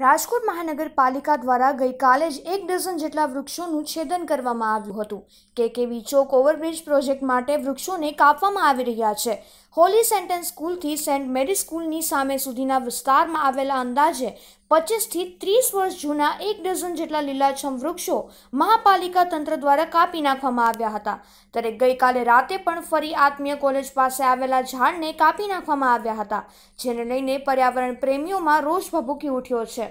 રાજકોટ મહાનગરપાલિકા દ્વારા ગઈકાલે જ એક ડઝન જેટલા વૃક્ષોનું છેદન કરવામાં આવ્યું હતું કે કેવી ચોક ઓવરબ્રિજ પ્રોજેક્ટ માટે વૃક્ષોને કાપવામાં આવી રહ્યા છે હોલી સેન્ટન સ્કૂલથી સેન્ટ મેરી સ્કૂલની સામે સુધીના વિસ્તારમાં આવેલા અંદાજે પચીસથી ત્રીસ વર્ષ જૂના એક ડઝન જેટલા લીલાછમ વૃક્ષો મહાપાલિકા તંત્ર દ્વારા કાપી નાખવામાં આવ્યા હતા ત્યારે ગઈકાલે રાતે પણ ફરી આત્મીય કોલેજ પાસે આવેલા ઝાડને કાપી નાખવામાં આવ્યા હતા જેને લઈને પર્યાવરણ પ્રેમીઓમાં રોષ ભભૂકી ઉઠ્યો છે